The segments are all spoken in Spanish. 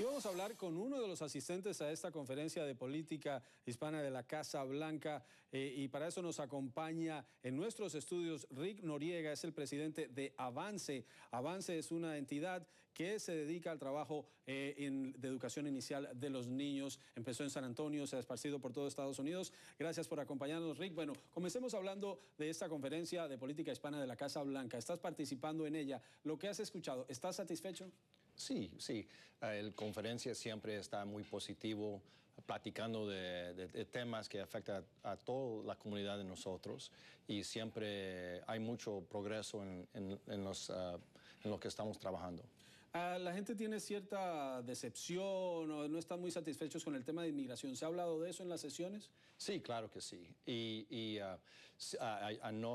Y vamos a hablar con uno de los asistentes a esta conferencia de política hispana de la Casa Blanca. Eh, y para eso nos acompaña en nuestros estudios Rick Noriega, es el presidente de Avance. Avance es una entidad que se dedica al trabajo eh, de educación inicial de los niños. Empezó en San Antonio, se ha esparcido por todo Estados Unidos. Gracias por acompañarnos, Rick. Bueno, comencemos hablando de esta conferencia de política hispana de la Casa Blanca. Estás participando en ella. Lo que has escuchado, ¿estás satisfecho? Sí, sí. Ah, el conferencia siempre está muy positivo, platicando de, temas que afectan a, toda la comunidad de nosotros y siempre hay mucho progreso en, los, ah, lo que estamos trabajando. Ah, la gente tiene cierta decepción o no están muy satisfechos con el tema de inmigración. ¿Se ha hablado de eso en las sesiones? Sí, claro que sí. Y,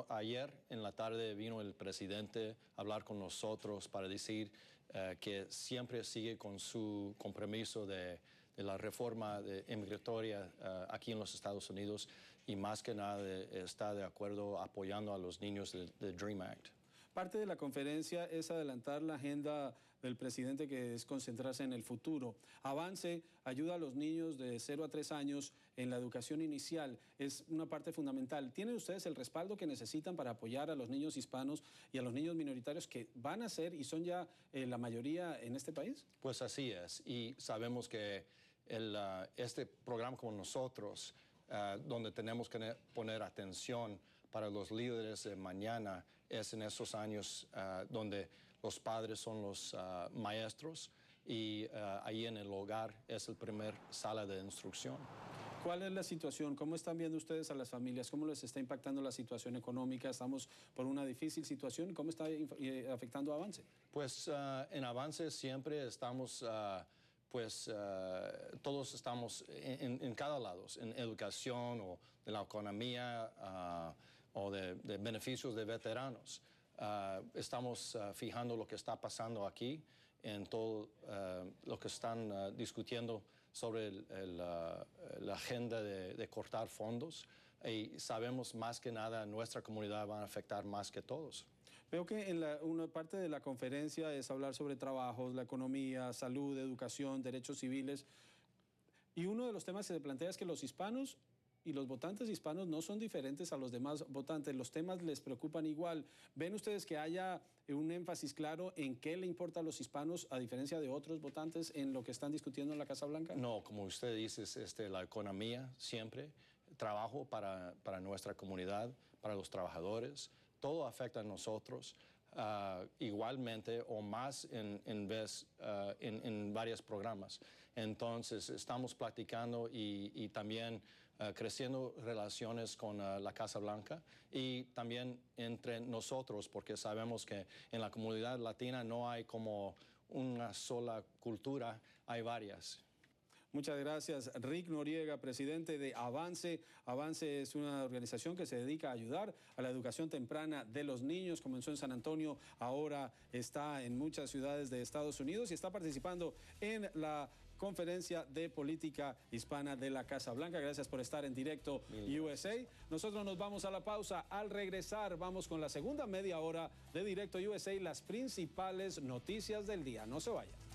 ayer en la tarde vino el presidente a hablar con nosotros para decir eh, que siempre sigue con su compromiso de, la reforma de inmigratoria eh, aquí en los Estados Unidos y más que nada eh, está de acuerdo apoyando a los niños del Dream Act. Parte de la conferencia es adelantar la agenda del presidente que es concentrarse en el futuro. Avance ayuda a los niños de 0 a 3 años en la educación inicial. Es una parte fundamental. ¿Tienen ustedes el respaldo que necesitan para apoyar a los niños hispanos y a los niños minoritarios que van a ser y son ya eh, la mayoría en este país? Pues así es. Y sabemos que ah, este programa como nosotros, ah, donde tenemos que poner atención para los líderes de mañana es en esos años ah, donde los padres son los ah, maestros y ah, ahí en el hogar es el primer sala de instrucción. ¿Cuál es la situación? ¿Cómo están viendo ustedes a las familias? ¿Cómo les está impactando la situación económica? Estamos por una difícil situación. ¿Cómo está eh, afectando Avance? Pues en Avance siempre estamos pues todos estamos en, en, cada lado, en educación o en la economía, o de, beneficios de veteranos. Ah, estamos ah, fijando lo que está pasando aquí en todo ah, lo que están discutiendo sobre la agenda de, cortar fondos y sabemos más que nada nuestra comunidad va a afectar más que todos. Veo que en una parte de la conferencia es hablar sobre trabajos, la economía, salud, educación, derechos civiles. Y uno de los temas que se plantea es que los hispanos y los votantes hispanos no son diferentes a los demás votantes. Los temas les preocupan igual. ¿Ven ustedes que haya un énfasis claro en qué le importa a los hispanos, a diferencia de otros votantes, en lo que están discutiendo en la Casa Blanca? No, como usted dice, es este, la economía siempre, trabajo para, para nuestra comunidad, para los trabajadores, todo afecta a nosotros. Uh, igualmente o más en, en uh, varios programas. Entonces, estamos platicando y, también uh, creciendo relaciones con la Casa Blanca y también entre nosotros, porque sabemos que en la comunidad latina no hay como una sola cultura, hay varias. Muchas gracias, Rick Noriega, presidente de Avance. Avance es una organización que se dedica a ayudar a la educación temprana de los niños. Comenzó en San Antonio, ahora está en muchas ciudades de Estados Unidos y está participando en la Conferencia de Política Hispana de la Casa Blanca. Gracias por estar en directo USA. Nosotros nos vamos a la pausa. Al regresar vamos con la segunda media hora de Directo USA, las principales noticias del día. No se vayan.